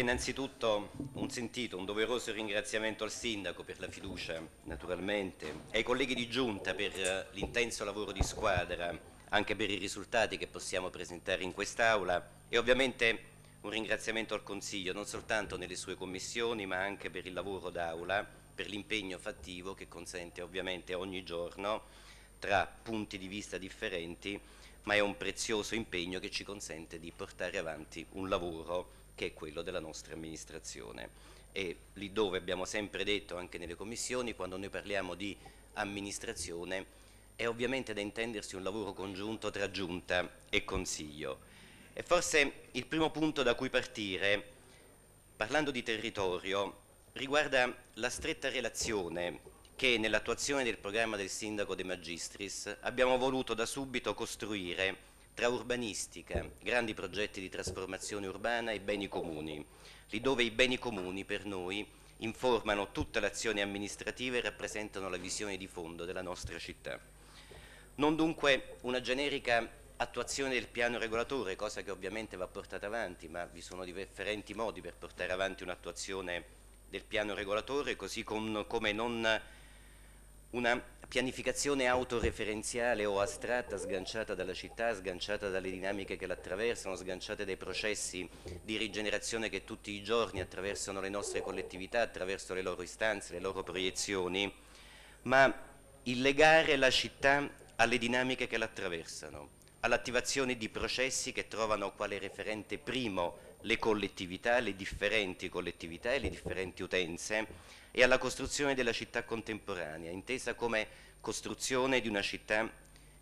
innanzitutto un sentito, un doveroso ringraziamento al Sindaco per la fiducia, naturalmente, ai colleghi di Giunta per eh, l'intenso lavoro di squadra, anche per i risultati che possiamo presentare in quest'Aula e ovviamente un ringraziamento al Consiglio, non soltanto nelle sue commissioni, ma anche per il lavoro d'Aula, per l'impegno fattivo che consente ovviamente ogni giorno, tra punti di vista differenti, ma è un prezioso impegno che ci consente di portare avanti un lavoro che è quello della nostra amministrazione. E lì dove abbiamo sempre detto, anche nelle commissioni, quando noi parliamo di amministrazione, è ovviamente da intendersi un lavoro congiunto tra giunta e consiglio. E forse il primo punto da cui partire, parlando di territorio, riguarda la stretta relazione che nell'attuazione del programma del sindaco De Magistris abbiamo voluto da subito costruire tra urbanistica, grandi progetti di trasformazione urbana e beni comuni, lì dove i beni comuni per noi informano tutta l'azione amministrativa e rappresentano la visione di fondo della nostra città. Non dunque una generica attuazione del piano regolatore, cosa che ovviamente va portata avanti, ma vi sono differenti modi per portare avanti un'attuazione del piano regolatore, così com come non una pianificazione autoreferenziale o astratta, sganciata dalla città, sganciata dalle dinamiche che l'attraversano, sganciate dai processi di rigenerazione che tutti i giorni attraversano le nostre collettività, attraverso le loro istanze, le loro proiezioni, ma il legare la città alle dinamiche che l'attraversano, all'attivazione di processi che trovano quale referente primo le collettività, le differenti collettività e le differenti utenze, e alla costruzione della città contemporanea, intesa come costruzione di una città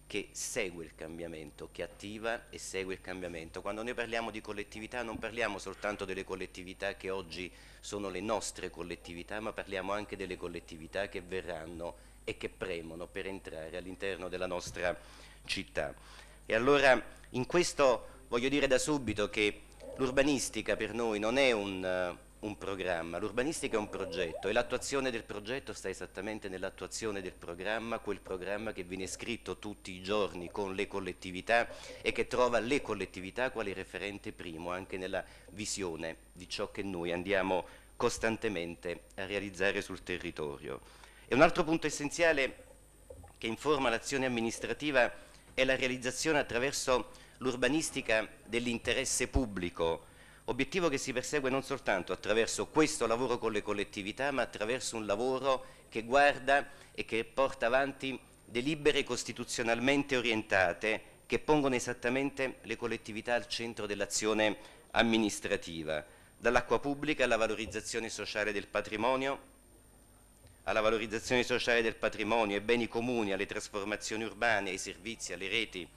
che segue il cambiamento, che attiva e segue il cambiamento. Quando noi parliamo di collettività non parliamo soltanto delle collettività che oggi sono le nostre collettività, ma parliamo anche delle collettività che verranno e che premono per entrare all'interno della nostra città. E allora in questo voglio dire da subito che l'urbanistica per noi non è un un programma, l'urbanistica è un progetto e l'attuazione del progetto sta esattamente nell'attuazione del programma, quel programma che viene scritto tutti i giorni con le collettività e che trova le collettività quale referente primo anche nella visione di ciò che noi andiamo costantemente a realizzare sul territorio. E un altro punto essenziale che informa l'azione amministrativa è la realizzazione attraverso l'urbanistica dell'interesse pubblico, Obiettivo che si persegue non soltanto attraverso questo lavoro con le collettività, ma attraverso un lavoro che guarda e che porta avanti delibere costituzionalmente orientate che pongono esattamente le collettività al centro dell'azione amministrativa, dall'acqua pubblica alla valorizzazione sociale del patrimonio, alla valorizzazione sociale del patrimonio, ai beni comuni, alle trasformazioni urbane, ai servizi, alle reti,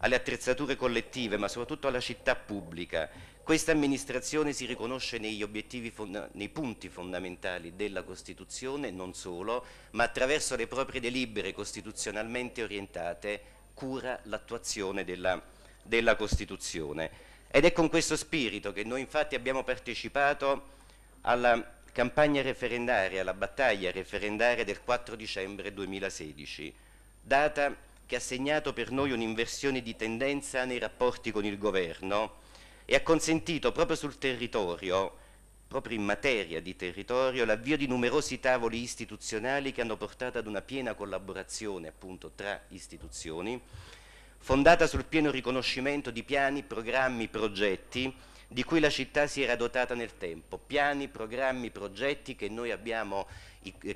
alle attrezzature collettive, ma soprattutto alla città pubblica. Questa amministrazione si riconosce nei punti fondamentali della Costituzione, non solo, ma attraverso le proprie delibere costituzionalmente orientate cura l'attuazione della, della Costituzione. Ed è con questo spirito che noi infatti abbiamo partecipato alla campagna referendaria, alla battaglia referendaria del 4 dicembre 2016, data che ha segnato per noi un'inversione di tendenza nei rapporti con il governo e ha consentito proprio sul territorio, proprio in materia di territorio, l'avvio di numerosi tavoli istituzionali che hanno portato ad una piena collaborazione appunto tra istituzioni, fondata sul pieno riconoscimento di piani, programmi, progetti di cui la città si era dotata nel tempo, piani, programmi, progetti che noi abbiamo,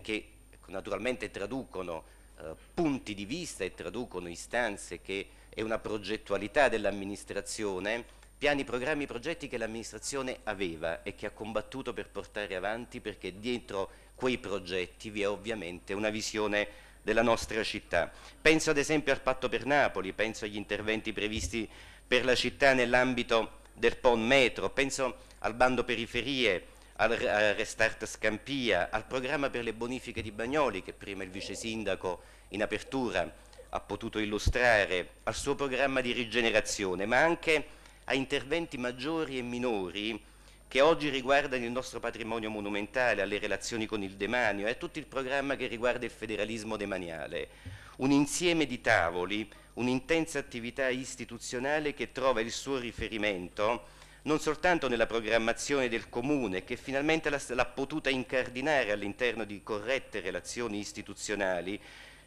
che naturalmente traducono eh, punti di vista e traducono istanze che è una progettualità dell'amministrazione, piani, programmi, progetti che l'amministrazione aveva e che ha combattuto per portare avanti perché dietro quei progetti vi è ovviamente una visione della nostra città. Penso ad esempio al patto per Napoli, penso agli interventi previsti per la città nell'ambito del PON Metro, penso al bando periferie, al Restart Scampia, al programma per le bonifiche di Bagnoli che prima il vice sindaco in apertura ha potuto illustrare, al suo programma di rigenerazione, ma anche a interventi maggiori e minori che oggi riguardano il nostro patrimonio monumentale, alle relazioni con il demanio e a tutto il programma che riguarda il federalismo demaniale. Un insieme di tavoli, un'intensa attività istituzionale che trova il suo riferimento non soltanto nella programmazione del Comune, che finalmente l'ha potuta incardinare all'interno di corrette relazioni istituzionali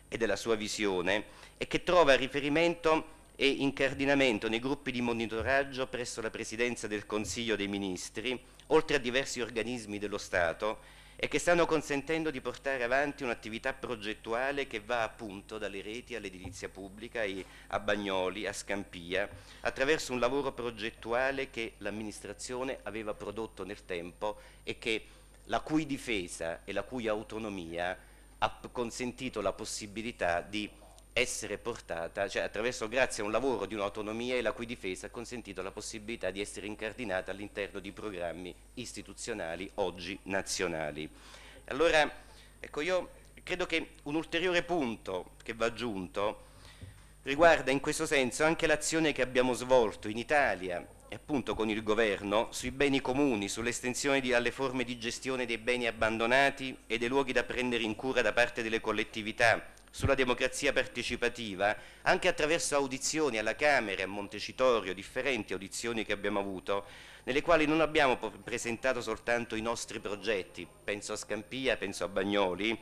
e della sua visione, e che trova riferimento e incardinamento nei gruppi di monitoraggio presso la Presidenza del Consiglio dei Ministri, oltre a diversi organismi dello Stato, e che stanno consentendo di portare avanti un'attività progettuale che va appunto dalle reti all'edilizia pubblica, a Bagnoli, a Scampia, attraverso un lavoro progettuale che l'amministrazione aveva prodotto nel tempo e che, la cui difesa e la cui autonomia ha consentito la possibilità di essere portata, cioè attraverso grazie a un lavoro di un'autonomia e la cui difesa ha consentito la possibilità di essere incardinata all'interno di programmi istituzionali oggi nazionali. Allora, ecco, io credo che un ulteriore punto che va aggiunto riguarda in questo senso anche l'azione che abbiamo svolto in Italia e appunto con il governo sui beni comuni, sull'estensione alle forme di gestione dei beni abbandonati e dei luoghi da prendere in cura da parte delle collettività, sulla democrazia partecipativa anche attraverso audizioni alla Camera e a Montecitorio, differenti audizioni che abbiamo avuto, nelle quali non abbiamo presentato soltanto i nostri progetti, penso a Scampia, penso a Bagnoli,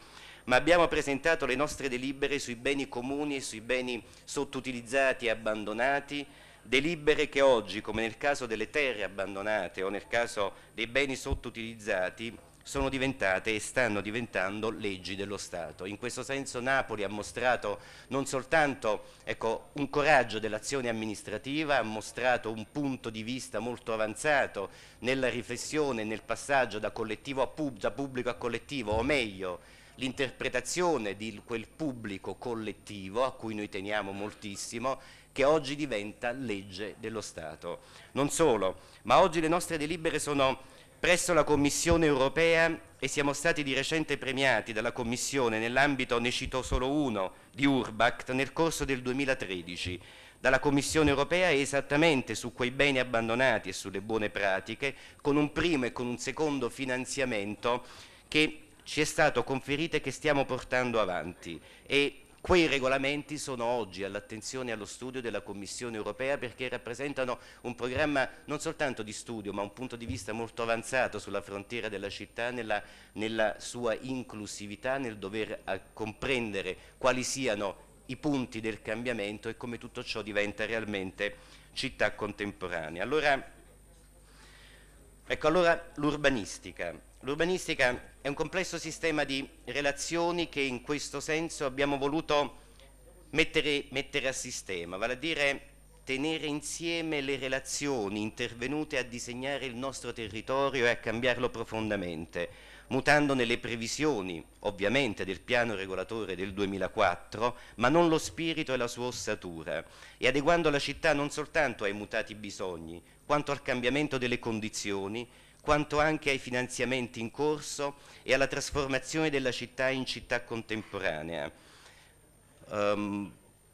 ma abbiamo presentato le nostre delibere sui beni comuni e sui beni sottutilizzati e abbandonati, delibere che oggi, come nel caso delle terre abbandonate o nel caso dei beni sottutilizzati, sono diventate e stanno diventando leggi dello Stato. In questo senso Napoli ha mostrato non soltanto ecco, un coraggio dell'azione amministrativa, ha mostrato un punto di vista molto avanzato nella riflessione, nel passaggio da, pub, da pubblico a collettivo, o meglio, l'interpretazione di quel pubblico collettivo a cui noi teniamo moltissimo che oggi diventa legge dello Stato. Non solo, ma oggi le nostre delibere sono presso la Commissione europea e siamo stati di recente premiati dalla Commissione nell'ambito, ne cito solo uno, di Urbact nel corso del 2013, dalla Commissione europea esattamente su quei beni abbandonati e sulle buone pratiche, con un primo e con un secondo finanziamento che ci è stato conferito e che stiamo portando avanti e Quei regolamenti sono oggi all'attenzione e allo studio della Commissione europea perché rappresentano un programma non soltanto di studio ma un punto di vista molto avanzato sulla frontiera della città nella, nella sua inclusività, nel dover eh, comprendere quali siano i punti del cambiamento e come tutto ciò diventa realmente città contemporanea. Allora, ecco allora l'urbanistica L'urbanistica è un complesso sistema di relazioni che in questo senso abbiamo voluto mettere, mettere a sistema, vale a dire tenere insieme le relazioni intervenute a disegnare il nostro territorio e a cambiarlo profondamente, mutandone le previsioni, ovviamente, del piano regolatore del 2004, ma non lo spirito e la sua ossatura, e adeguando la città non soltanto ai mutati bisogni, quanto al cambiamento delle condizioni quanto anche ai finanziamenti in corso e alla trasformazione della città in città contemporanea. Um,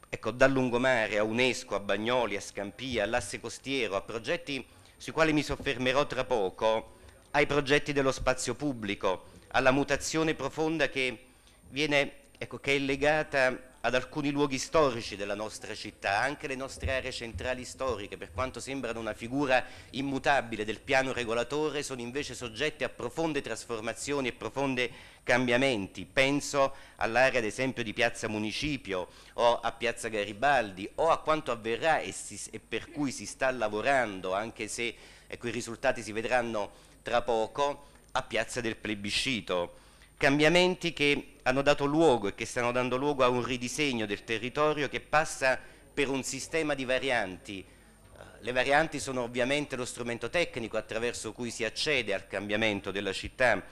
ecco, dal lungomare a UNESCO, a Bagnoli, a Scampia, all'asse costiero, a progetti sui quali mi soffermerò tra poco, ai progetti dello spazio pubblico, alla mutazione profonda che, viene, ecco, che è legata ad alcuni luoghi storici della nostra città, anche le nostre aree centrali storiche, per quanto sembrano una figura immutabile del piano regolatore, sono invece soggette a profonde trasformazioni e profonde cambiamenti. Penso all'area ad esempio di Piazza Municipio o a Piazza Garibaldi o a quanto avverrà e, si, e per cui si sta lavorando, anche se ecco, i risultati si vedranno tra poco, a Piazza del Plebiscito cambiamenti che hanno dato luogo e che stanno dando luogo a un ridisegno del territorio che passa per un sistema di varianti. Eh, le varianti sono ovviamente lo strumento tecnico attraverso cui si accede al cambiamento della città,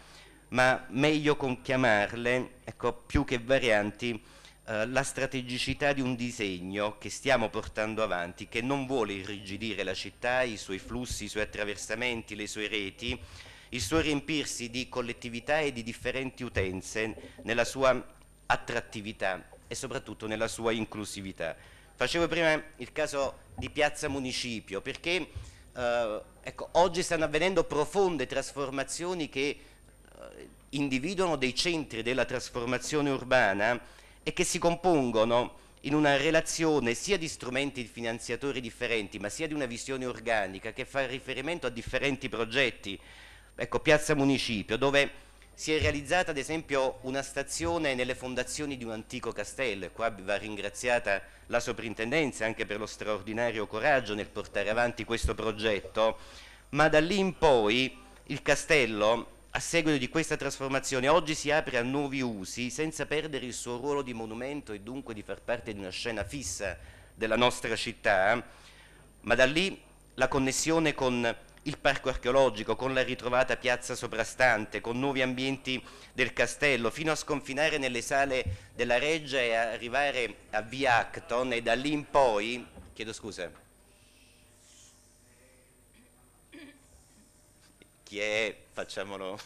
ma meglio con chiamarle, ecco, più che varianti, eh, la strategicità di un disegno che stiamo portando avanti, che non vuole irrigidire la città, i suoi flussi, i suoi attraversamenti, le sue reti, il suo riempirsi di collettività e di differenti utenze nella sua attrattività e soprattutto nella sua inclusività. Facevo prima il caso di Piazza Municipio perché eh, ecco, oggi stanno avvenendo profonde trasformazioni che eh, individuano dei centri della trasformazione urbana e che si compongono in una relazione sia di strumenti finanziatori differenti ma sia di una visione organica che fa riferimento a differenti progetti ecco, Piazza Municipio, dove si è realizzata ad esempio una stazione nelle fondazioni di un antico castello e qua va ringraziata la soprintendenza anche per lo straordinario coraggio nel portare avanti questo progetto, ma da lì in poi il castello a seguito di questa trasformazione oggi si apre a nuovi usi senza perdere il suo ruolo di monumento e dunque di far parte di una scena fissa della nostra città, ma da lì la connessione con il parco archeologico, con la ritrovata piazza soprastante, con nuovi ambienti del castello, fino a sconfinare nelle sale della Reggia e arrivare a via Acton e da lì in poi, chiedo scusa, chi è, facciamolo,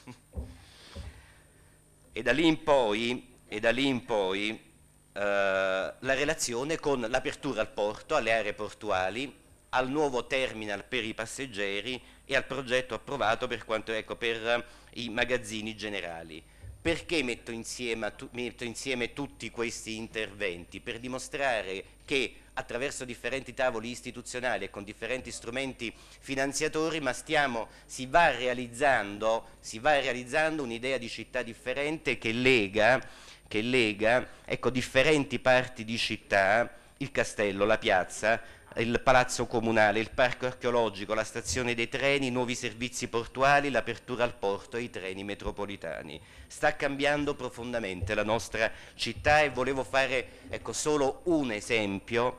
e da lì in poi, e da lì in poi, eh, la relazione con l'apertura al porto, alle aree portuali, al nuovo terminal per i passeggeri e al progetto approvato per, quanto, ecco, per eh, i magazzini generali. Perché metto insieme, tu, metto insieme tutti questi interventi? Per dimostrare che attraverso differenti tavoli istituzionali e con differenti strumenti finanziatori, ma stiamo, si va realizzando, realizzando un'idea di città differente che lega, che lega ecco, differenti parti di città, il castello, la piazza, il palazzo comunale, il parco archeologico, la stazione dei treni, i nuovi servizi portuali, l'apertura al porto e i treni metropolitani. Sta cambiando profondamente la nostra città e volevo fare ecco, solo un esempio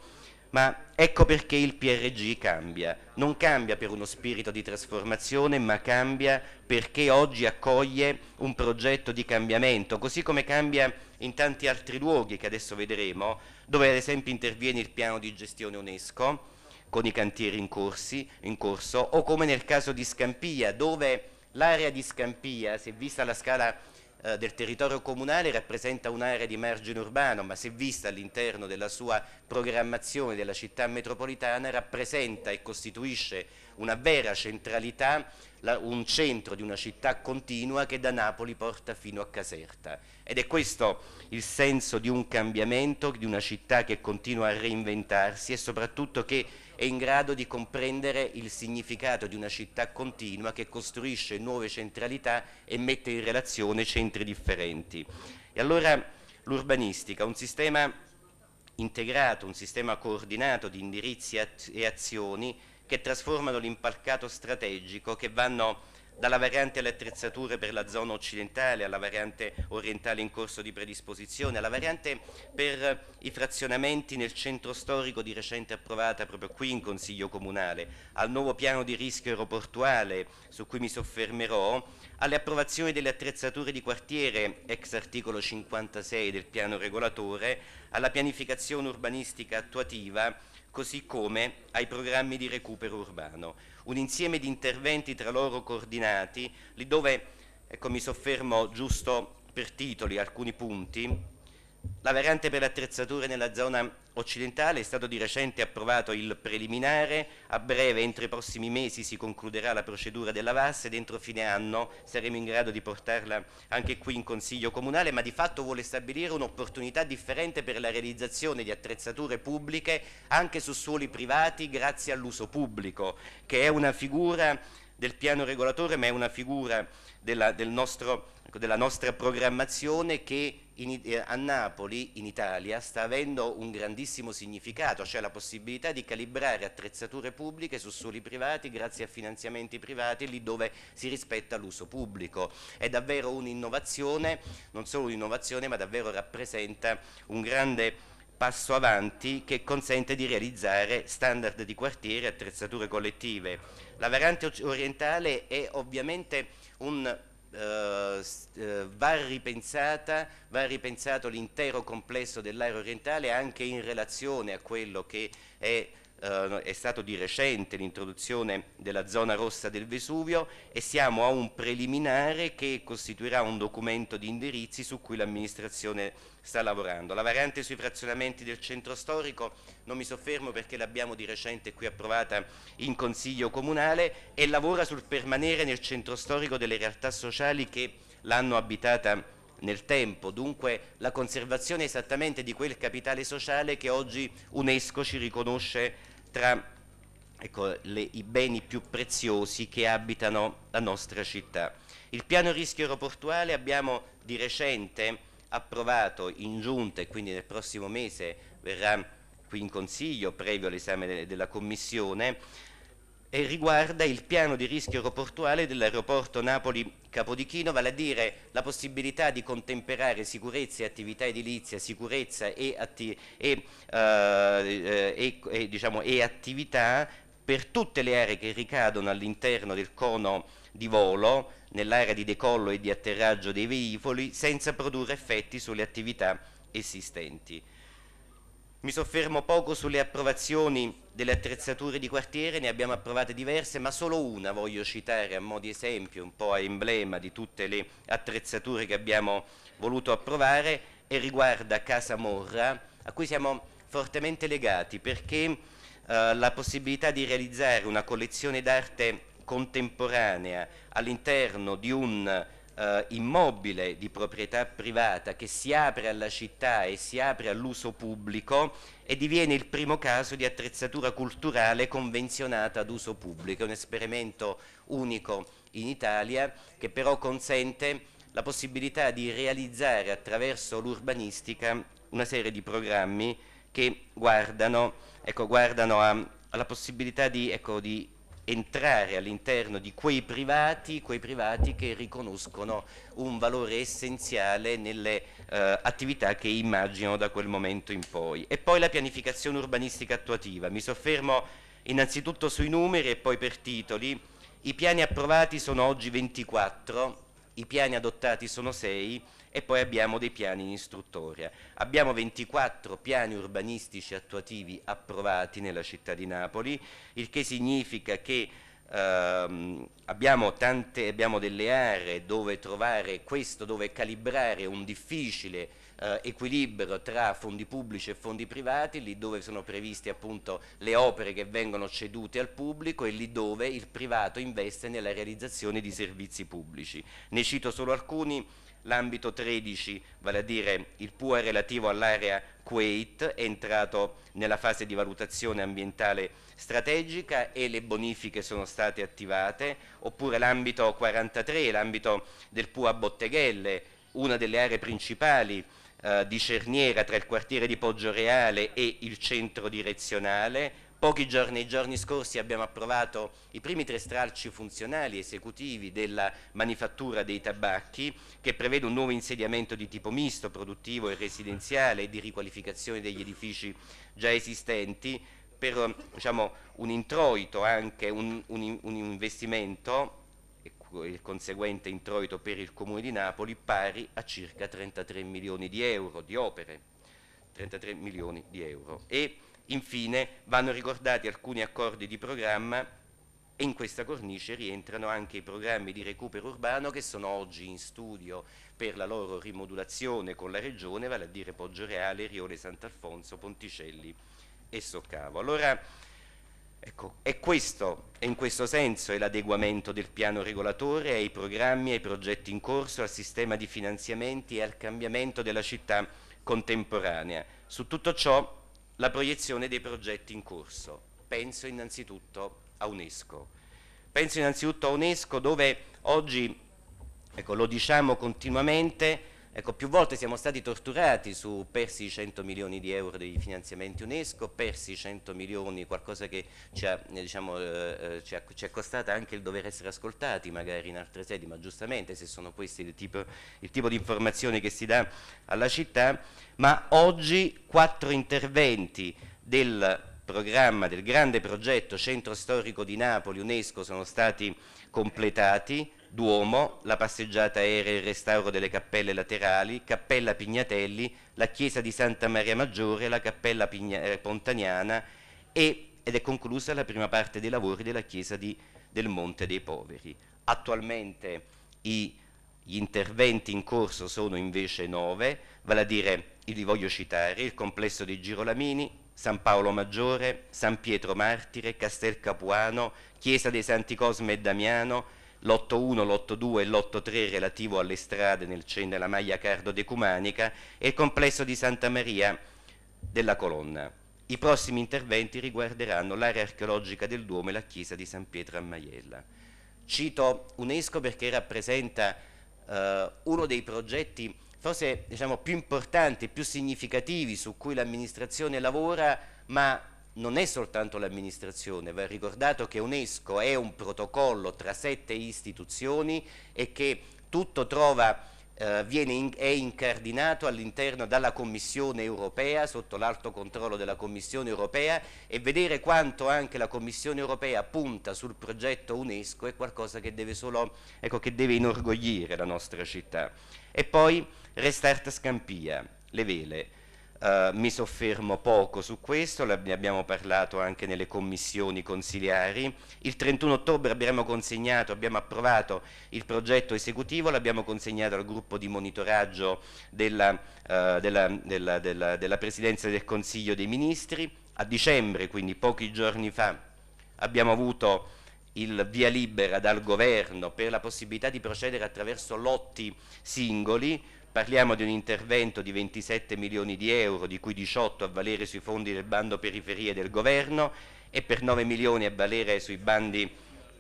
ma ecco perché il PRG cambia, non cambia per uno spirito di trasformazione, ma cambia perché oggi accoglie un progetto di cambiamento, così come cambia in tanti altri luoghi che adesso vedremo, dove ad esempio interviene il piano di gestione UNESCO con i cantieri in, corsi, in corso, o come nel caso di Scampia, dove l'area di Scampia, se vista la scala eh, del territorio comunale rappresenta un'area di margine urbano, ma se vista all'interno della sua programmazione della città metropolitana rappresenta e costituisce una vera centralità, un centro di una città continua che da Napoli porta fino a Caserta. Ed è questo il senso di un cambiamento, di una città che continua a reinventarsi e soprattutto che è in grado di comprendere il significato di una città continua che costruisce nuove centralità e mette in relazione centri differenti. E allora l'urbanistica, un sistema integrato, un sistema coordinato di indirizzi e azioni che trasformano l'impalcato strategico che vanno dalla variante alle attrezzature per la zona occidentale, alla variante orientale in corso di predisposizione, alla variante per i frazionamenti nel centro storico di recente approvata proprio qui in Consiglio Comunale, al nuovo piano di rischio aeroportuale su cui mi soffermerò, alle approvazioni delle attrezzature di quartiere, ex articolo 56 del piano regolatore, alla pianificazione urbanistica attuativa, così come ai programmi di recupero urbano. Un insieme di interventi tra loro coordinati, lì dove ecco, mi soffermo giusto per titoli alcuni punti, la variante per le attrezzature nella zona occidentale è stato di recente approvato il preliminare, a breve entro i prossimi mesi si concluderà la procedura della VAS ed entro fine anno saremo in grado di portarla anche qui in Consiglio Comunale, ma di fatto vuole stabilire un'opportunità differente per la realizzazione di attrezzature pubbliche anche su suoli privati grazie all'uso pubblico, che è una figura del piano regolatore ma è una figura della, del nostro, della nostra programmazione che in, eh, a Napoli, in Italia, sta avendo un grandissimo significato, cioè la possibilità di calibrare attrezzature pubbliche su suoli privati grazie a finanziamenti privati lì dove si rispetta l'uso pubblico. È davvero un'innovazione, non solo un'innovazione, ma davvero rappresenta un grande passo avanti che consente di realizzare standard di quartiere e attrezzature collettive. La variante orientale è ovviamente un eh, eh, va, ripensata, va ripensato l'intero complesso dell'area orientale anche in relazione a quello che è eh, è stato di recente l'introduzione della zona rossa del Vesuvio e siamo a un preliminare che costituirà un documento di indirizzi su cui l'amministrazione sta lavorando. La variante sui frazionamenti del centro storico non mi soffermo perché l'abbiamo di recente qui approvata in Consiglio Comunale e lavora sul permanere nel centro storico delle realtà sociali che l'hanno abitata nel tempo, dunque la conservazione esattamente di quel capitale sociale che oggi UNESCO ci riconosce tra ecco, le, i beni più preziosi che abitano la nostra città. Il piano rischio aeroportuale abbiamo di recente approvato in giunta e quindi nel prossimo mese verrà qui in consiglio previo all'esame de della commissione e riguarda il piano di rischio aeroportuale dell'aeroporto Napoli-Capodichino, vale a dire la possibilità di contemperare sicurezza e attività edilizia, sicurezza e, atti e, uh, e, e diciamo, attività per tutte le aree che ricadono all'interno del cono di volo, nell'area di decollo e di atterraggio dei veicoli, senza produrre effetti sulle attività esistenti. Mi soffermo poco sulle approvazioni delle attrezzature di quartiere, ne abbiamo approvate diverse, ma solo una voglio citare a modo di esempio, un po' a emblema di tutte le attrezzature che abbiamo voluto approvare e riguarda Casa Morra, a cui siamo fortemente legati perché eh, la possibilità di realizzare una collezione d'arte contemporanea all'interno di un eh, immobile di proprietà privata che si apre alla città e si apre all'uso pubblico e diviene il primo caso di attrezzatura culturale convenzionata ad uso pubblico, è un esperimento unico in Italia che però consente la possibilità di realizzare attraverso l'urbanistica una serie di programmi che guardano, ecco, guardano a, alla possibilità di, ecco, di entrare all'interno di quei privati, quei privati che riconoscono un valore essenziale nelle eh, attività che immagino da quel momento in poi. E poi la pianificazione urbanistica attuativa. Mi soffermo innanzitutto sui numeri e poi per titoli. I piani approvati sono oggi 24, i piani adottati sono 6 e poi abbiamo dei piani in istruttoria. Abbiamo 24 piani urbanistici attuativi approvati nella città di Napoli, il che significa che ehm, abbiamo, tante, abbiamo delle aree dove trovare questo, dove calibrare un difficile eh, equilibrio tra fondi pubblici e fondi privati, lì dove sono previste appunto le opere che vengono cedute al pubblico e lì dove il privato investe nella realizzazione di servizi pubblici. Ne cito solo alcuni l'ambito 13, vale a dire il PUA relativo all'area Kuwait, è entrato nella fase di valutazione ambientale strategica e le bonifiche sono state attivate, oppure l'ambito 43, l'ambito del PUA Botteghelle, una delle aree principali eh, di Cerniera tra il quartiere di Poggio Reale e il centro direzionale, Pochi giorni, i giorni scorsi abbiamo approvato i primi tre stralci funzionali esecutivi della manifattura dei tabacchi che prevede un nuovo insediamento di tipo misto, produttivo e residenziale e di riqualificazione degli edifici già esistenti per diciamo, un introito anche, un, un, un investimento il conseguente introito per il Comune di Napoli pari a circa 33 milioni di euro di opere, 33 milioni di euro. E Infine vanno ricordati alcuni accordi di programma e in questa cornice rientrano anche i programmi di recupero urbano che sono oggi in studio per la loro rimodulazione con la Regione, vale a dire Poggioreale, Rione Sant'Alfonso, Ponticelli e Soccavo. Allora, ecco, è questo, e in questo senso è l'adeguamento del piano regolatore ai programmi, ai progetti in corso, al sistema di finanziamenti e al cambiamento della città contemporanea. Su tutto ciò la proiezione dei progetti in corso. Penso innanzitutto a UNESCO. Penso innanzitutto a UNESCO dove oggi, ecco, lo diciamo continuamente, Ecco, più volte siamo stati torturati su persi 100 milioni di euro dei finanziamenti UNESCO, persi 100 milioni, qualcosa che ci, ha, eh, diciamo, eh, eh, ci, ha, ci è costata anche il dover essere ascoltati magari in altre sedi, ma giustamente se sono questi il tipo, il tipo di informazioni che si dà alla città, ma oggi quattro interventi del programma del grande progetto Centro Storico di Napoli UNESCO sono stati completati, Duomo, la passeggiata aerea e il restauro delle cappelle laterali, Cappella Pignatelli, la chiesa di Santa Maria Maggiore, la Cappella Pigna eh, Pontaniana e, ed è conclusa la prima parte dei lavori della chiesa di, del Monte dei Poveri. Attualmente i, gli interventi in corso sono invece nove, vale a dire, li voglio citare, il complesso dei Girolamini, San Paolo Maggiore, San Pietro Martire, Castel Capuano, Chiesa dei Santi Cosme e Damiano, l'8.1, l'8.2 e l'8.3 relativo alle strade nel, della maglia cardo-decumanica e il complesso di Santa Maria della Colonna. I prossimi interventi riguarderanno l'area archeologica del Duomo e la chiesa di San Pietro a Maiella. Cito UNESCO perché rappresenta eh, uno dei progetti forse diciamo, più importanti, più significativi su cui l'amministrazione lavora, ma non è soltanto l'amministrazione, va ricordato che UNESCO è un protocollo tra sette istituzioni e che tutto trova, eh, in, è incardinato all'interno dalla Commissione europea, sotto l'alto controllo della Commissione europea e vedere quanto anche la Commissione europea punta sul progetto UNESCO è qualcosa che deve, solo, ecco, che deve inorgogliere la nostra città. E poi Restart Scampia, le vele eh, mi soffermo poco su questo, ne abbiamo parlato anche nelle commissioni consiliari. Il 31 ottobre abbiamo consegnato, abbiamo approvato il progetto esecutivo, l'abbiamo consegnato al gruppo di monitoraggio della, uh, della, della, della Presidenza del Consiglio dei Ministri. A dicembre, quindi pochi giorni fa, abbiamo avuto il via libera dal governo per la possibilità di procedere attraverso lotti singoli Parliamo di un intervento di 27 milioni di euro, di cui 18 a valere sui fondi del bando periferie del governo e per 9 milioni a valere sui bandi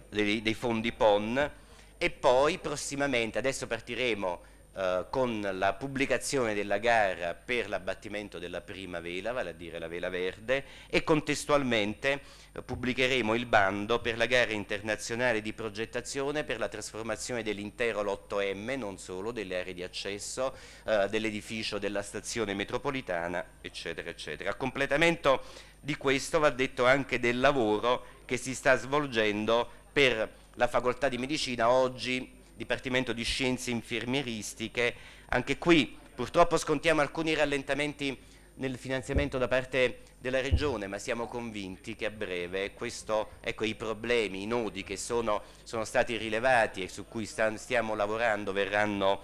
dei, dei fondi PON e poi prossimamente, adesso partiremo eh, con la pubblicazione della gara per l'abbattimento della prima vela, vale a dire la vela verde, e contestualmente eh, pubblicheremo il bando per la gara internazionale di progettazione per la trasformazione dell'intero lotto M, non solo, delle aree di accesso, eh, dell'edificio della stazione metropolitana, eccetera, eccetera. A completamento di questo va detto anche del lavoro che si sta svolgendo per la facoltà di medicina oggi Dipartimento di Scienze Infermieristiche. Anche qui purtroppo scontiamo alcuni rallentamenti nel finanziamento da parte della Regione, ma siamo convinti che a breve questo, ecco, i problemi, i nodi che sono, sono stati rilevati e su cui stiamo lavorando verranno,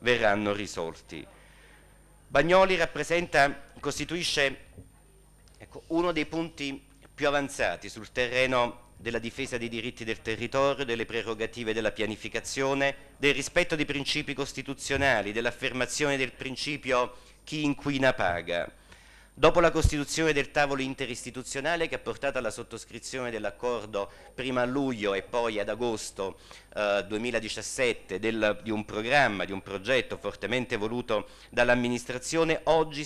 verranno risolti. Bagnoli costituisce ecco, uno dei punti più avanzati sul terreno della difesa dei diritti del territorio, delle prerogative della pianificazione, del rispetto dei principi costituzionali, dell'affermazione del principio chi inquina paga. Dopo la costituzione del tavolo interistituzionale che ha portato alla sottoscrizione dell'accordo prima a luglio e poi ad agosto eh, 2017 del, di un programma, di un progetto fortemente voluto dall'amministrazione, oggi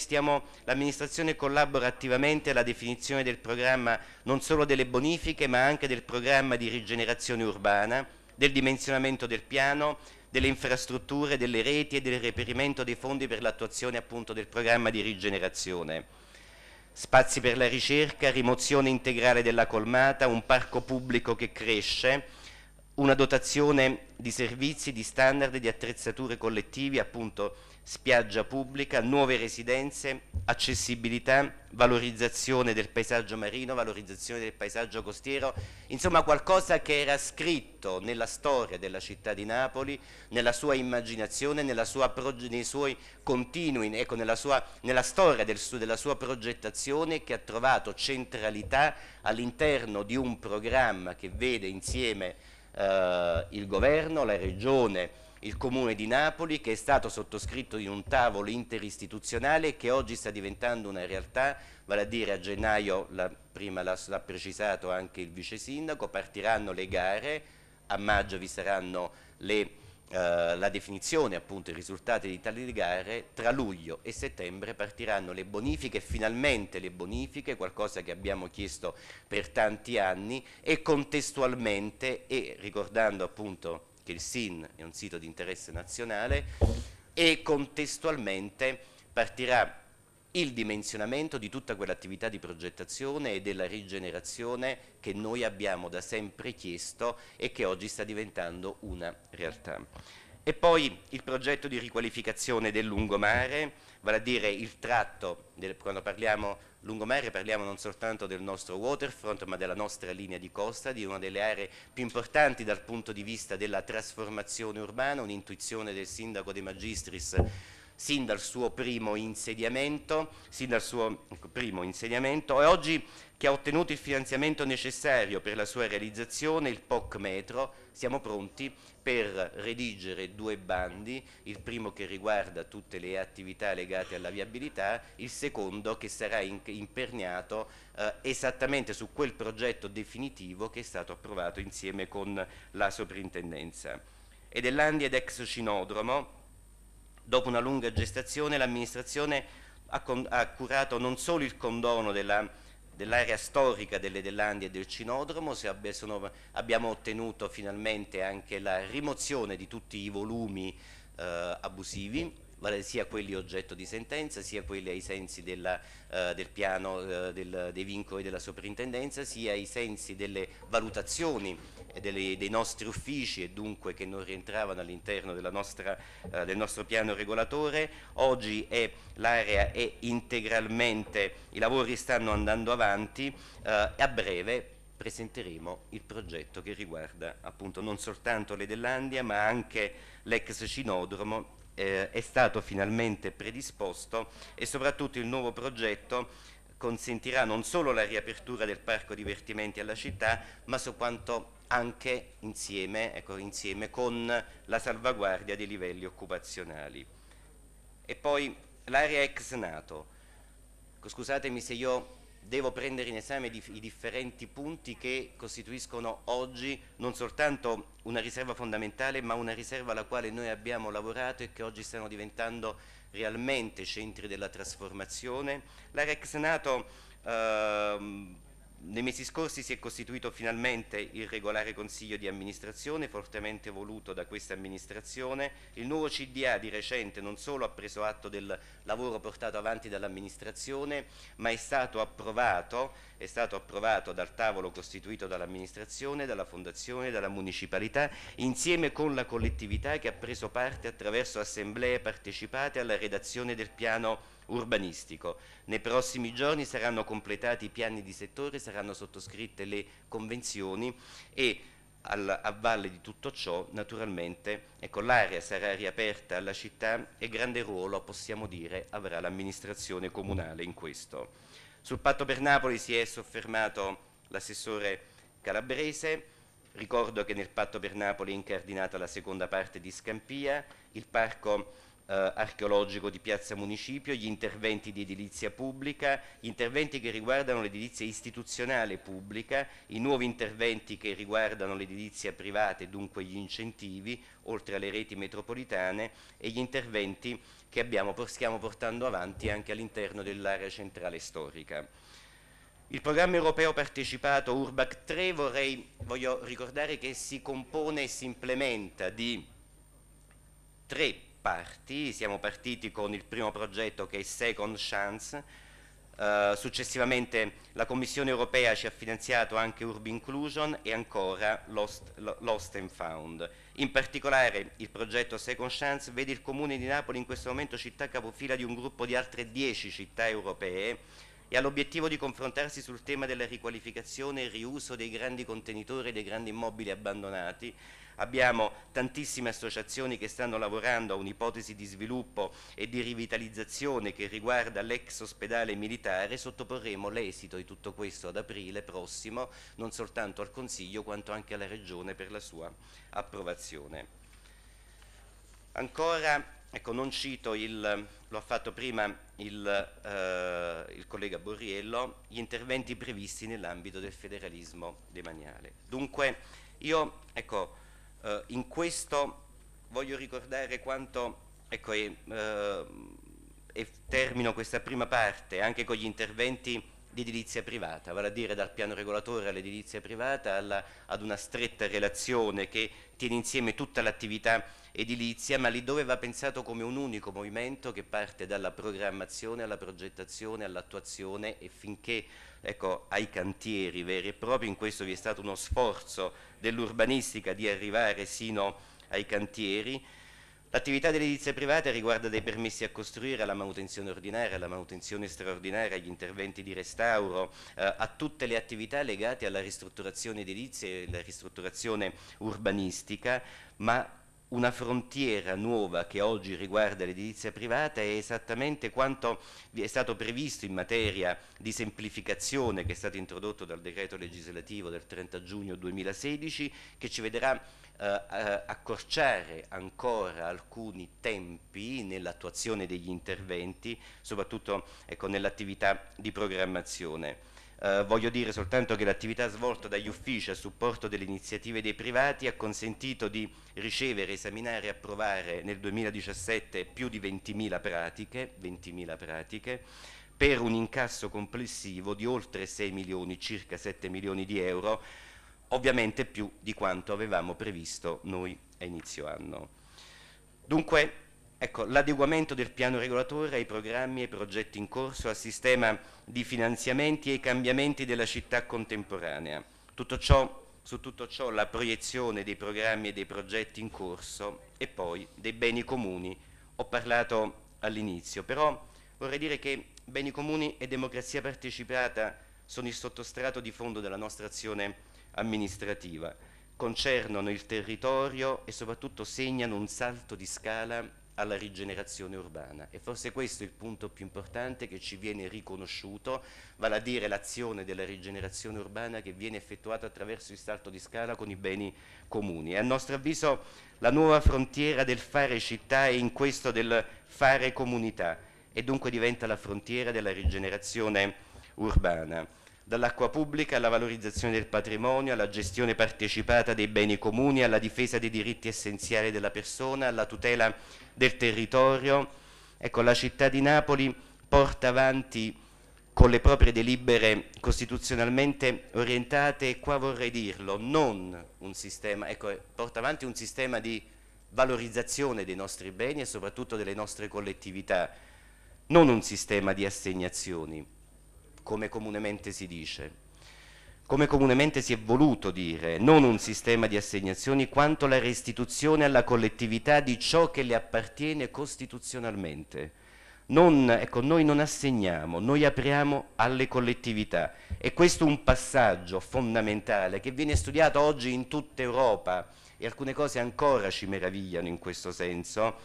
l'amministrazione collabora attivamente alla definizione del programma non solo delle bonifiche ma anche del programma di rigenerazione urbana, del dimensionamento del piano, delle infrastrutture, delle reti e del reperimento dei fondi per l'attuazione appunto del programma di rigenerazione spazi per la ricerca, rimozione integrale della colmata, un parco pubblico che cresce, una dotazione di servizi, di standard, di attrezzature collettive, appunto spiaggia pubblica, nuove residenze, accessibilità, valorizzazione del paesaggio marino, valorizzazione del paesaggio costiero, insomma qualcosa che era scritto nella storia della città di Napoli, nella sua immaginazione, nella sua, nei suoi continui, ecco, nella, sua, nella storia del su, della sua progettazione che ha trovato centralità all'interno di un programma che vede insieme eh, il governo, la regione, il Comune di Napoli che è stato sottoscritto in un tavolo interistituzionale che oggi sta diventando una realtà, vale a dire a gennaio, la, prima l'ha precisato anche il Vice Sindaco, partiranno le gare, a maggio vi saranno le, eh, la definizione, appunto i risultati di tali gare, tra luglio e settembre partiranno le bonifiche, finalmente le bonifiche, qualcosa che abbiamo chiesto per tanti anni e contestualmente e ricordando appunto che il SIN è un sito di interesse nazionale e contestualmente partirà il dimensionamento di tutta quell'attività di progettazione e della rigenerazione che noi abbiamo da sempre chiesto e che oggi sta diventando una realtà. E poi il progetto di riqualificazione del lungomare, vale a dire il tratto, del, quando parliamo lungomare parliamo non soltanto del nostro waterfront ma della nostra linea di costa, di una delle aree più importanti dal punto di vista della trasformazione urbana, un'intuizione del sindaco De Magistris sin dal suo primo insediamento, suo ecco, primo insediamento e oggi che ha ottenuto il finanziamento necessario per la sua realizzazione, il POC Metro, siamo pronti per redigere due bandi, il primo che riguarda tutte le attività legate alla viabilità, il secondo che sarà imperniato eh, esattamente su quel progetto definitivo che è stato approvato insieme con la soprintendenza. Ed è Elandia ed ex Cinodromo, Dopo una lunga gestazione l'amministrazione ha, ha, curato non solo il condono dell'area storica delle Dellandie e del Cinodromo, abbia, abbiamo ottenuto finalmente anche la rimozione di tutti i volumi eh, abusivi vale sia quelli oggetto di sentenza, sia quelli ai sensi della, eh, del piano eh, del, dei vincoli della soprintendenza, sia ai sensi delle valutazioni delle, dei nostri uffici e dunque che non rientravano all'interno eh, del nostro piano regolatore. Oggi l'area è integralmente, i lavori stanno andando avanti eh, e a breve presenteremo il progetto che riguarda appunto non soltanto l'Edellandia ma anche l'ex cinodromo eh, è stato finalmente predisposto e soprattutto il nuovo progetto consentirà non solo la riapertura del parco divertimenti alla città, ma su quanto anche insieme, ecco, insieme con la salvaguardia dei livelli occupazionali. E poi l'area ex Nato. Scusatemi se io devo prendere in esame i differenti punti che costituiscono oggi non soltanto una riserva fondamentale ma una riserva alla quale noi abbiamo lavorato e che oggi stanno diventando realmente centri della trasformazione. La Rex Nato ehm, nei mesi scorsi si è costituito finalmente il regolare consiglio di amministrazione, fortemente voluto da questa amministrazione. Il nuovo CDA di recente non solo ha preso atto del lavoro portato avanti dall'amministrazione, ma è stato approvato è stato approvato dal tavolo costituito dall'amministrazione, dalla fondazione, dalla municipalità, insieme con la collettività che ha preso parte attraverso assemblee partecipate alla redazione del piano urbanistico. Nei prossimi giorni saranno completati i piani di settore, saranno sottoscritte le convenzioni e al, a valle di tutto ciò naturalmente ecco, l'area sarà riaperta alla città e grande ruolo possiamo dire avrà l'amministrazione comunale in questo. Sul patto per Napoli si è soffermato l'assessore Calabrese, ricordo che nel patto per Napoli è incardinata la seconda parte di Scampia, il parco eh, archeologico di Piazza Municipio, gli interventi di edilizia pubblica, gli interventi che riguardano l'edilizia istituzionale pubblica, i nuovi interventi che riguardano l'edilizia privata e dunque gli incentivi, oltre alle reti metropolitane, e gli interventi che abbiamo, stiamo portando avanti anche all'interno dell'area centrale storica. Il programma europeo partecipato Urbac 3 vorrei, voglio ricordare che si compone e si implementa di tre parti, siamo partiti con il primo progetto che è Second Chance, uh, successivamente la Commissione europea ci ha finanziato anche Urban Inclusion e ancora Lost, Lost and Found. In particolare il progetto Second Chance vede il Comune di Napoli in questo momento città capofila di un gruppo di altre 10 città europee e all'obiettivo di confrontarsi sul tema della riqualificazione e riuso dei grandi contenitori e dei grandi immobili abbandonati. Abbiamo tantissime associazioni che stanno lavorando a un'ipotesi di sviluppo e di rivitalizzazione che riguarda l'ex ospedale militare. Sottoporremo l'esito di tutto questo ad aprile prossimo, non soltanto al Consiglio quanto anche alla Regione per la sua approvazione. Ancora Ecco, non cito, il, lo ha fatto prima il, eh, il collega Borriello, gli interventi previsti nell'ambito del federalismo demaniale. Dunque, io ecco, eh, in questo voglio ricordare quanto, ecco, e, eh, e termino questa prima parte anche con gli interventi di edilizia privata, vale a dire dal piano regolatore all'edilizia privata alla, ad una stretta relazione che tiene insieme tutta l'attività edilizia, ma lì dove va pensato come un unico movimento che parte dalla programmazione alla progettazione, all'attuazione e finché ecco, ai cantieri veri e propri, in questo vi è stato uno sforzo dell'urbanistica di arrivare sino ai cantieri L'attività dell'edilizia privata riguarda dei permessi a costruire alla manutenzione ordinaria, alla manutenzione straordinaria, agli interventi di restauro, eh, a tutte le attività legate alla ristrutturazione edilizia e alla ristrutturazione urbanistica, ma una frontiera nuova che oggi riguarda l'edilizia privata è esattamente quanto è stato previsto in materia di semplificazione che è stato introdotto dal decreto legislativo del 30 giugno 2016 che ci vedrà eh, eh, accorciare ancora alcuni tempi nell'attuazione degli interventi, soprattutto ecco, nell'attività di programmazione. Eh, voglio dire soltanto che l'attività svolta dagli uffici a supporto delle iniziative dei privati ha consentito di ricevere, esaminare e approvare nel 2017 più di 20.000 pratiche, 20 pratiche, per un incasso complessivo di oltre 6 milioni, circa 7 milioni di euro, ovviamente più di quanto avevamo previsto noi a inizio anno. Dunque Ecco, l'adeguamento del piano regolatore ai programmi e progetti in corso, al sistema di finanziamenti e ai cambiamenti della città contemporanea. Tutto ciò, su tutto ciò la proiezione dei programmi e dei progetti in corso e poi dei beni comuni. Ho parlato all'inizio, però vorrei dire che beni comuni e democrazia partecipata sono il sottostrato di fondo della nostra azione amministrativa, concernono il territorio e soprattutto segnano un salto di scala alla rigenerazione urbana e forse questo è il punto più importante che ci viene riconosciuto, vale a dire l'azione della rigenerazione urbana che viene effettuata attraverso il salto di scala con i beni comuni. E a nostro avviso la nuova frontiera del fare città è in questo del fare comunità e dunque diventa la frontiera della rigenerazione urbana dall'acqua pubblica alla valorizzazione del patrimonio, alla gestione partecipata dei beni comuni, alla difesa dei diritti essenziali della persona, alla tutela del territorio. Ecco, la città di Napoli porta avanti con le proprie delibere costituzionalmente orientate, e qua vorrei dirlo, non un sistema, ecco, porta avanti un sistema di valorizzazione dei nostri beni e soprattutto delle nostre collettività, non un sistema di assegnazioni come comunemente si dice. Come comunemente si è voluto dire, non un sistema di assegnazioni quanto la restituzione alla collettività di ciò che le appartiene costituzionalmente. Non, ecco, noi non assegniamo, noi apriamo alle collettività e questo è un passaggio fondamentale che viene studiato oggi in tutta Europa e alcune cose ancora ci meravigliano in questo senso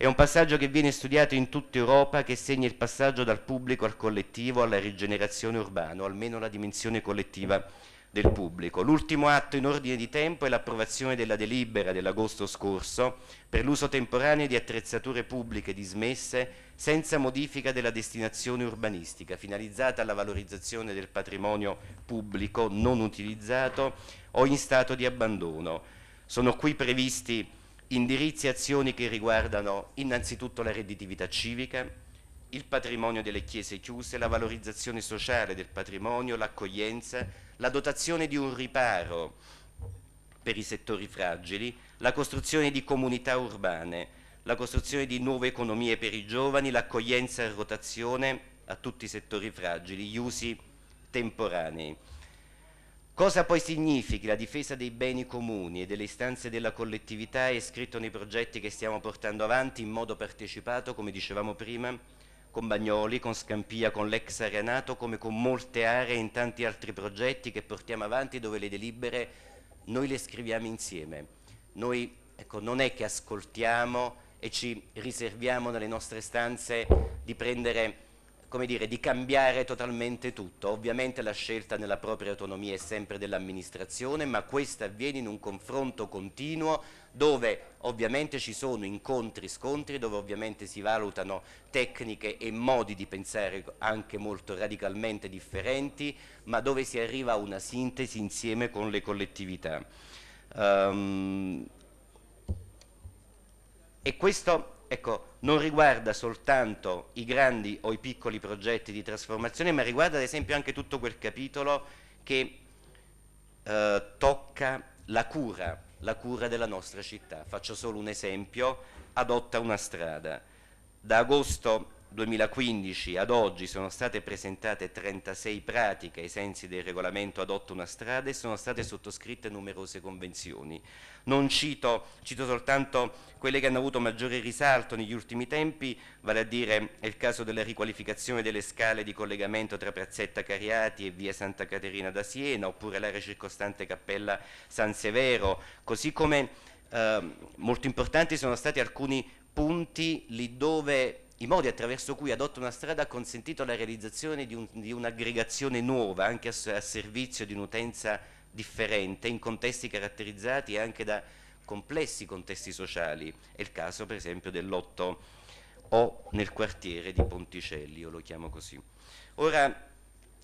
è un passaggio che viene studiato in tutta Europa, che segna il passaggio dal pubblico al collettivo, alla rigenerazione urbana, o almeno la dimensione collettiva del pubblico. L'ultimo atto in ordine di tempo è l'approvazione della delibera dell'agosto scorso per l'uso temporaneo di attrezzature pubbliche dismesse senza modifica della destinazione urbanistica, finalizzata alla valorizzazione del patrimonio pubblico non utilizzato o in stato di abbandono. Sono qui previsti indirizzi e azioni che riguardano innanzitutto la redditività civica, il patrimonio delle chiese chiuse, la valorizzazione sociale del patrimonio, l'accoglienza, la dotazione di un riparo per i settori fragili, la costruzione di comunità urbane, la costruzione di nuove economie per i giovani, l'accoglienza e rotazione a tutti i settori fragili, gli usi temporanei. Cosa poi significhi la difesa dei beni comuni e delle istanze della collettività è scritto nei progetti che stiamo portando avanti in modo partecipato, come dicevamo prima, con Bagnoli, con Scampia, con l'ex Arenato, come con molte aree e in tanti altri progetti che portiamo avanti dove le delibere noi le scriviamo insieme. Noi ecco, non è che ascoltiamo e ci riserviamo nelle nostre stanze di prendere come dire, di cambiare totalmente tutto. Ovviamente la scelta nella propria autonomia è sempre dell'amministrazione, ma questa avviene in un confronto continuo dove ovviamente ci sono incontri, scontri, dove ovviamente si valutano tecniche e modi di pensare anche molto radicalmente differenti, ma dove si arriva a una sintesi insieme con le collettività. Um, e questo ecco, non riguarda soltanto i grandi o i piccoli progetti di trasformazione, ma riguarda ad esempio anche tutto quel capitolo che eh, tocca la cura, la cura della nostra città. Faccio solo un esempio, adotta una strada. Da agosto 2015 ad oggi sono state presentate 36 pratiche ai sensi del regolamento Adotto una strada e sono state sottoscritte numerose convenzioni. Non cito, cito soltanto quelle che hanno avuto maggiore risalto negli ultimi tempi, vale a dire il caso della riqualificazione delle scale di collegamento tra Piazzetta Cariati e via Santa Caterina da Siena, oppure l'area circostante Cappella San Severo, così come eh, molto importanti sono stati alcuni punti lì dove i modi attraverso cui adotta una strada ha consentito la realizzazione di, un, un'aggregazione nuova, anche a, a servizio di un'utenza differente, in contesti caratterizzati anche da complessi contesti sociali. È il caso per esempio dell'Otto o nel quartiere di Ponticelli, io lo chiamo così. Ora,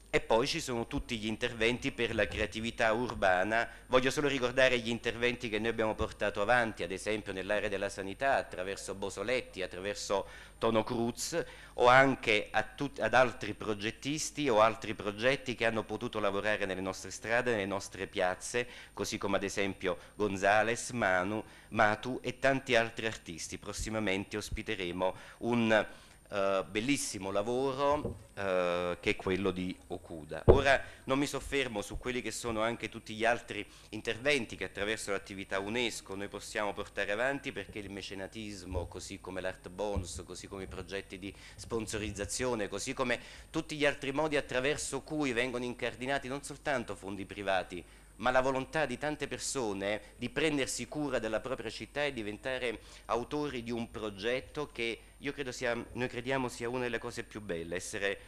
e poi ci sono tutti gli interventi per la creatività urbana, voglio solo ricordare gli interventi che noi abbiamo portato avanti, ad esempio nell'area della sanità, attraverso Bosoletti, attraverso Tono Cruz o anche ad altri progettisti o altri progetti che hanno potuto lavorare nelle nostre strade, nelle nostre piazze, così come ad esempio Gonzales, Manu, Matu e tanti altri artisti. Prossimamente ospiteremo un eh, bellissimo lavoro eh, che è quello di Okuda. Ora non mi soffermo su quelli che sono anche tutti gli altri interventi che attraverso l'attività UNESCO noi possiamo portare avanti perché il mecenatismo, così come l'art bonus, così come i progetti di sponsorizzazione, così come tutti gli altri modi attraverso cui vengono incardinati non soltanto fondi privati, ma la volontà di tante persone di prendersi cura della propria città e diventare autori di un progetto che io credo sia, noi crediamo sia una delle cose più belle, essere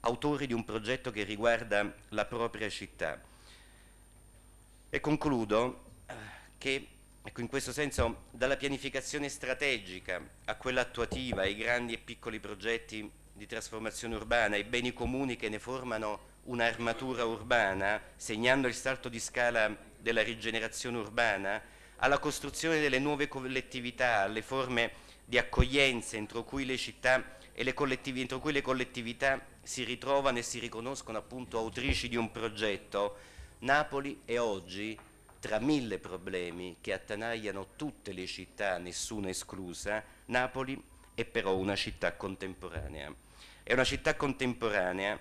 autori di un progetto che riguarda la propria città. E concludo eh, che ecco, in questo senso dalla pianificazione strategica a quella attuativa, ai grandi e piccoli progetti di trasformazione urbana, ai beni comuni che ne formano un'armatura urbana, segnando il salto di scala della rigenerazione urbana, alla costruzione delle nuove collettività, alle forme di accoglienza entro cui le città e le, collettiv cui le collettività si ritrovano e si riconoscono appunto autrici di un progetto, Napoli è oggi, tra mille problemi che attanagliano tutte le città, nessuna esclusa, Napoli è però una città contemporanea. È una città contemporanea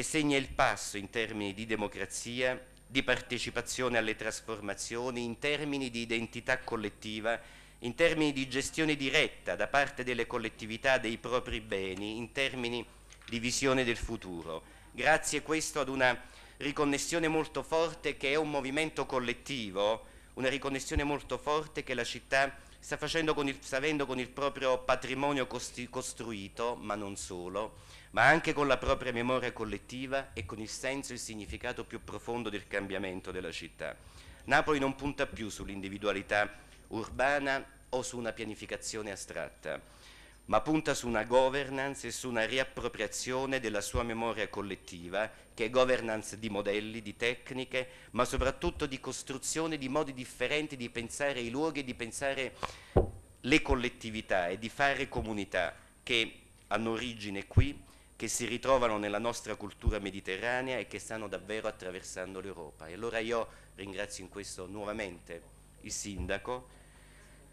che segna il passo in termini di democrazia, di partecipazione alle trasformazioni, in termini di identità collettiva, in termini di gestione diretta da parte delle collettività dei propri beni, in termini di visione del futuro. Grazie questo ad una riconnessione molto forte che è un movimento collettivo, una riconnessione molto forte che la città sta facendo con il, sta avendo con il proprio patrimonio costi, costruito, ma non solo, ma anche con la propria memoria collettiva e con il senso e il significato più profondo del cambiamento della città. Napoli non punta più sull'individualità urbana o su una pianificazione astratta, ma punta su una governance e su una riappropriazione della sua memoria collettiva, che è governance di modelli, di tecniche, ma soprattutto di costruzione di modi differenti di pensare i luoghi e di pensare le collettività e di fare comunità che hanno origine qui che si ritrovano nella nostra cultura mediterranea e che stanno davvero attraversando l'Europa. E allora io ringrazio in questo nuovamente il Sindaco,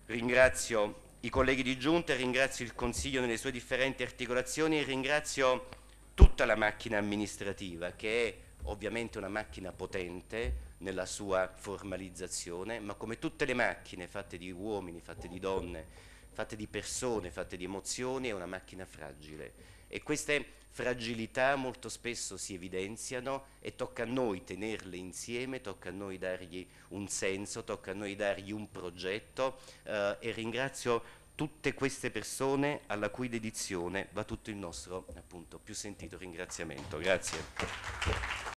ringrazio i colleghi di Giunta, ringrazio il Consiglio nelle sue differenti articolazioni e ringrazio tutta la macchina amministrativa che è ovviamente una macchina potente nella sua formalizzazione, ma come tutte le macchine fatte di uomini, fatte di donne, fatte di persone, fatte di emozioni, è una macchina fragile e queste fragilità molto spesso si evidenziano e tocca a noi tenerle insieme, tocca a noi dargli un senso, tocca a noi dargli un progetto eh, e ringrazio tutte queste persone alla cui dedizione va tutto il nostro appunto, più sentito ringraziamento. Grazie.